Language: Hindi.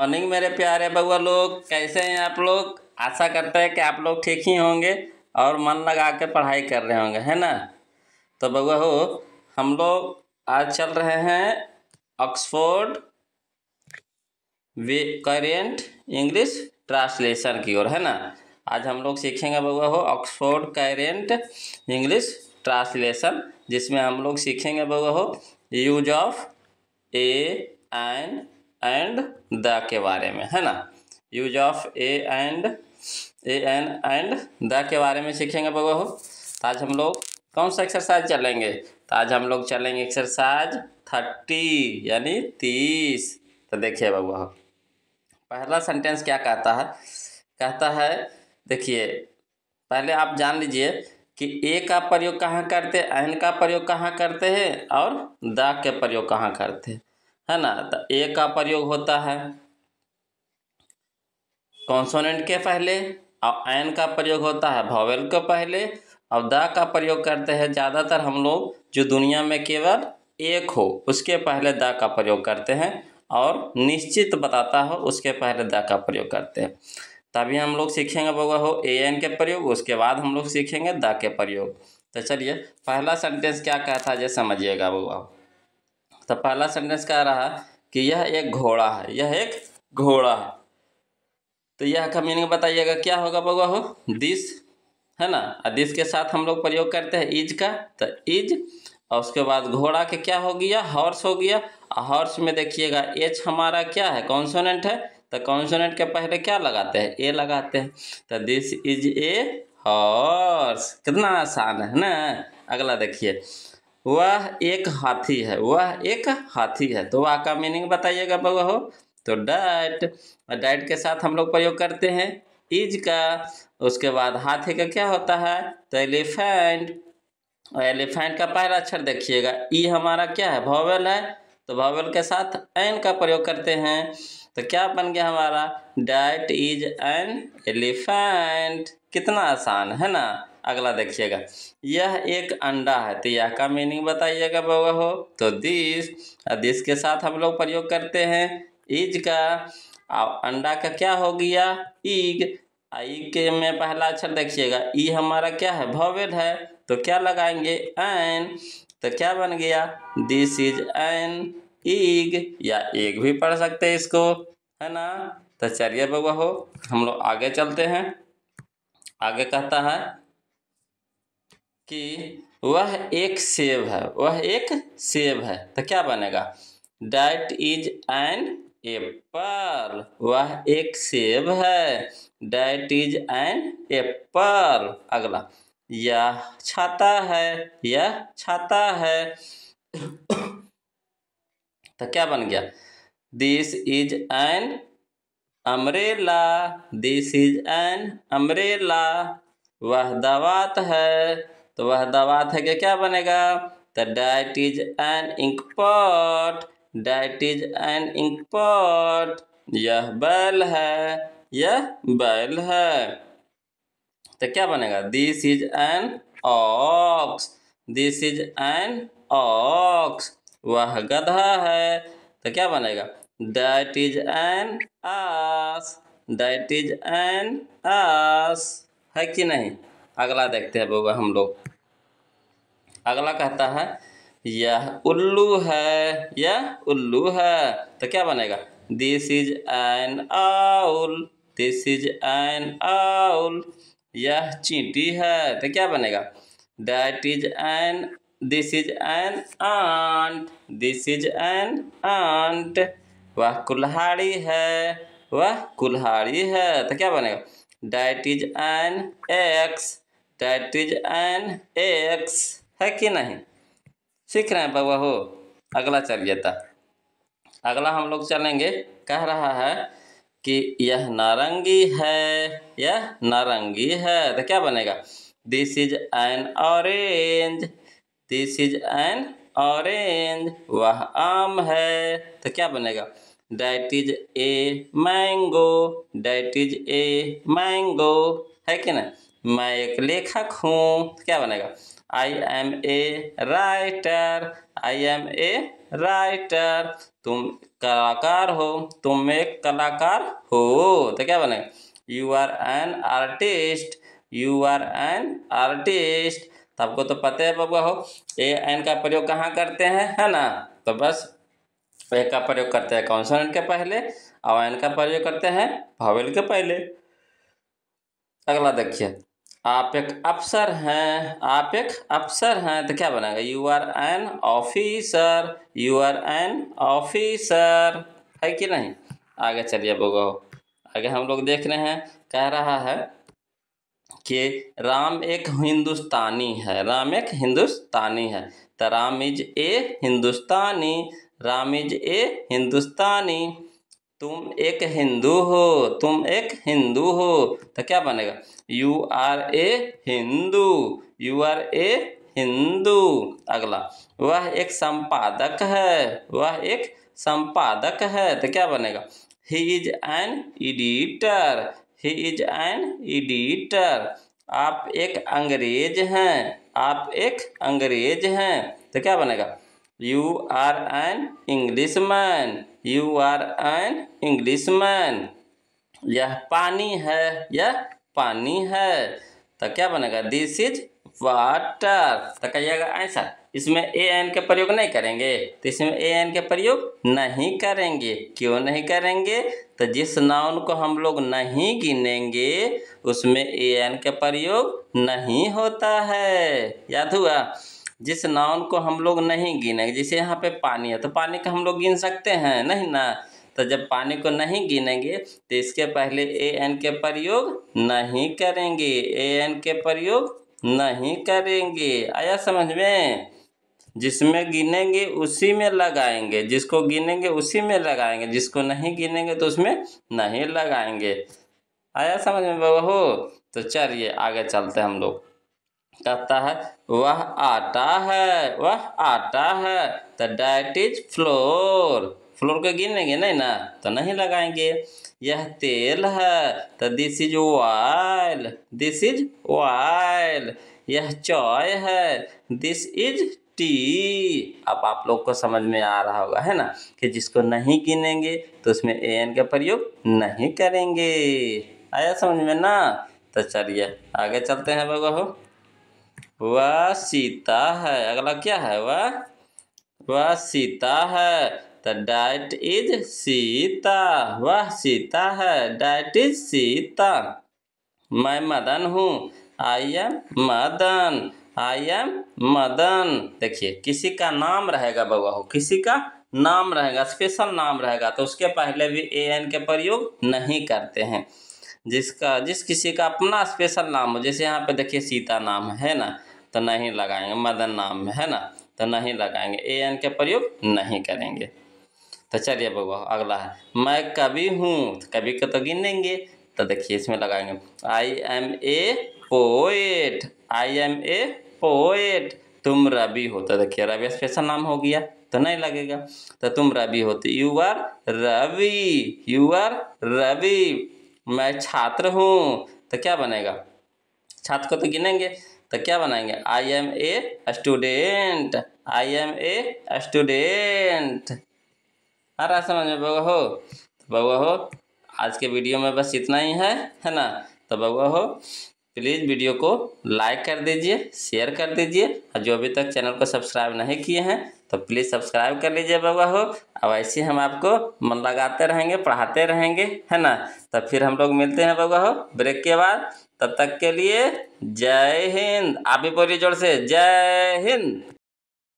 मॉर्निंग मेरे प्यारे बउआ लोग कैसे हैं आप लोग आशा करते हैं कि आप लोग ठीक ही होंगे और मन लगा के पढ़ाई कर रहे होंगे है ना तो बउआ हो हम लोग आज चल रहे हैं ऑक्सफोर्ड करेंट इंग्लिश ट्रांसलेशन की ओर है ना आज हम लोग सीखेंगे बउआ हो ऑक्सफोर्ड करेंट इंग्लिश ट्रांसलेशन जिसमें हम लोग सीखेंगे बउआ हो use of a and and the के बारे में है ना use of a and a an and the के बारे में सीखेंगे बगो तो आज हम लोग कौन सा एक्सरसाइज चलेंगे तो आज हम लोग चलेंगे एक्सरसाइज थर्टी यानी तीस तो देखिए बबुआ पहला सेंटेंस क्या कहता है कहता है देखिए पहले आप जान लीजिए कि ए का प्रयोग कहाँ करते हैं एन का प्रयोग कहाँ करते हैं और द के प्रयोग कहाँ करते हैं है ना तो ए का प्रयोग होता है कॉन्सोनेंट के पहले और एन का प्रयोग होता है भवेल के पहले और द का प्रयोग करते हैं ज़्यादातर हम लोग जो दुनिया में केवल एक हो उसके पहले द का प्रयोग करते हैं और निश्चित बताता हो उसके पहले द का प्रयोग करते हैं तभी हम लोग सीखेंगे बउआ हो ए एन के प्रयोग उसके बाद हम लोग सीखेंगे द के प्रयोग तो चलिए पहला सेंटेंस क्या कहता है ये समझिएगा बउआ तो पहला सेंटेंस क्या रहा कि यह एक घोड़ा है यह एक घोड़ा है तो यह का मीनिंग बताइएगा क्या होगा बउआ हो दिस है ना और दिस के साथ हम लोग प्रयोग करते हैं इज का तो इज और उसके बाद घोड़ा के क्या हो गया हॉर्स हो गया और हॉर्स में देखिएगा एच हमारा क्या है कॉन्सोनेंट है तो कॉन्सोनेंट के पहले क्या लगाते हैं ए लगाते हैं तो दिस इज ए हॉर्स कितना आसान है ना अगला देखिए वह एक हाथी है वह एक हाथी है तो वह का मीनिंग बताइएगा बउआ हो तो डैट डैट के साथ हम लोग प्रयोग करते हैं इज का उसके बाद हाथी का क्या होता है तो एलिफेंट और एलिफेंट का पहला अक्षर देखिएगा ई e हमारा क्या है भॉवेल है तो भॉवेल के साथ एन का प्रयोग करते हैं तो क्या बन गया हमारा डैट इज एन एलिफेंट कितना आसान है ना अगला देखिएगा यह एक अंडा है तो यह का मीनिंग बताइएगा बउआ हो तो दिस दिस के साथ हम लोग प्रयोग करते हैं इज का और अंडा का क्या हो गया ईग आई के में पहला अक्षर देखिएगा ई e हमारा क्या है भवेद है तो क्या लगाएंगे एन तो क्या बन गया दिस इज एन ईग या एक भी पढ़ सकते हैं इसको है ना तो चलिए बबा हो हम लोग आगे चलते हैं आगे कहता है कि वह एक सेब है वह एक सेब है तो क्या बनेगा डैट इज एन एप्पल वह एक सेब है डैट इज एन एप्पल अगला यह छाता है यह छाता है तो क्या बन गया this is an umbrella this is an umbrella वह दवात है तो वह दवा थे के क्या बनेगा तो that is an ink pot that is an ink pot यह बैल है यह बैल है तो क्या बनेगा this is an ox this is an ox वह गधा है तो क्या बनेगा that is an ass that is an ass है कि नहीं अगला देखते हैं बाबा हम लोग अगला कहता है यह उल्लू है यह उल्लू है तो क्या बनेगा this is an owl this is an owl यह चींटी है तो क्या बनेगा that is an this is an ant this is an ant वह कुल्हाड़ी है वह कुल्हाड़ी है तो क्या बनेगा that is an axe that is an axe है कि नहीं सीख रहे हैं बबा हो अगला चलिए था अगला हम लोग चलेंगे कह रहा है कि यह नारंगी है यह नारंगी है तो क्या बनेगा this is an orange this is an orange वह आम है तो क्या बनेगा that is a mango that is a mango है कि नहीं मैं एक लेखक हूँ क्या बनेगा I am a writer I am a writer तुम कलाकार हो तुम एक कलाकार हो तो क्या बनेगा you are an artist you are an artist तो आपको तो पता है बबुआ हो ए एन का प्रयोग कहाँ करते हैं है ना तो बस ए का प्रयोग करते हैं कॉन्सोनेंट के पहले और एन का प्रयोग करते हैं भावेल के पहले अगला देखिए आप एक अफसर हैं आप एक अफसर हैं तो क्या बनेगा you are an officer you are an officer है कि नहीं आगे चलिए बोगो आगे हम लोग देख रहे हैं कह रहा है कि राम एक हिंदुस्तानी है राम एक हिंदुस्तानी है तो Ram is a Hindustani Ram is a Hindustani तुम एक हिंदू हो तुम एक हिंदू हो तो क्या बनेगा you are a Hindu you are a Hindu अगला वह एक संपादक है वह एक संपादक है तो क्या बनेगा he is an editor he is an editor आप एक अंग्रेज हैं आप एक अंग्रेज हैं तो क्या बनेगा you are an Englishman you are an Englishman यह पानी है यह पानी है तो क्या बनेगा दिस इज वाटर तो कहिएगा आंसर इसमें ए एन के प्रयोग नहीं करेंगे तो इसमें ए एन के प्रयोग नहीं करेंगे क्यों नहीं करेंगे तो जिस नाउन को हम लोग नहीं गिनेंगे उसमें ए एन के प्रयोग नहीं होता है याद हुआ जिस नाउन को हम लोग नहीं गिने जैसे यहाँ पे पानी है तो पानी का हम लोग गिन सकते हैं नहीं ना तो जब पानी को नहीं गिनेंगे तो इसके पहले ए एन के प्रयोग नहीं करेंगे ए एन के प्रयोग नहीं करेंगे आया समझ में जिसमें गिनेंगे उसी में लगाएंगे जिसको गिनेंगे उसी में लगाएंगे जिसको नहीं गिनेंगे तो उसमें नहीं लगाएंगे आया समझ में बहू तो चलिए आगे चलते हैं हम लोग कहता है वह आटा है वह आटा है तो डैट इज फ्लोर फ्लोर को गिनेंगे नहीं ना तो नहीं लगाएंगे यह तेल है तो this is oil this is oil यह चॉय है दिस इज टी अब आप लोग को समझ में आ रहा होगा है ना कि जिसको नहीं गिनेंगे तो उसमें ए एन का प्रयोग नहीं करेंगे आया समझ में ना तो चलिए आगे चलते हैं बगो वह सीता है अगला क्या है वह वह सीता है तो डाइट इज सीता वह सीता है डाइट इज सीता मैं मदन हूँ I am Madan I am Madan देखिए किसी का नाम रहेगा बउआ हो किसी का नाम रहेगा स्पेशल नाम रहेगा तो उसके पहले भी ए एन के प्रयोग नहीं करते हैं जिसका जिस किसी का अपना स्पेशल नाम हो जैसे यहाँ पे देखिए सीता नाम है ना तो नहीं लगाएंगे मदन नाम में है ना तो नहीं लगाएंगे ए एन के प्रयोग नहीं करेंगे तो चलिए बबुआ अगला है मैं कवि हूँ तो कवि को तो गिनेंगे तो देखिए इसमें लगाएंगे I am a poet I am a poet तुम रवि हो तो देखिए रवि स्पेशल नाम हो गया तो नहीं लगेगा तो तुम रवि होते you are Ravi you are Ravi मैं छात्र हूँ तो क्या बनेगा छात्र को तो गिनेंगे तो क्या बनाएंगे I am a student I am a student आ रहा समझ में बबुआ हो तो हो आज के वीडियो में बस इतना ही है है ना तो बबुआ हो प्लीज़ वीडियो को लाइक कर दीजिए शेयर कर दीजिए और जो अभी तक चैनल को सब्सक्राइब नहीं किए हैं तो प्लीज़ सब्सक्राइब कर लीजिए बाबा हो अब ऐसे हम आपको मन लगाते रहेंगे पढ़ाते रहेंगे है ना तो फिर हम लोग मिलते हैं बाबा हो ब्रेक के बाद तब तक के लिए जय हिंद आप भी बोलिए जोर से जय हिंद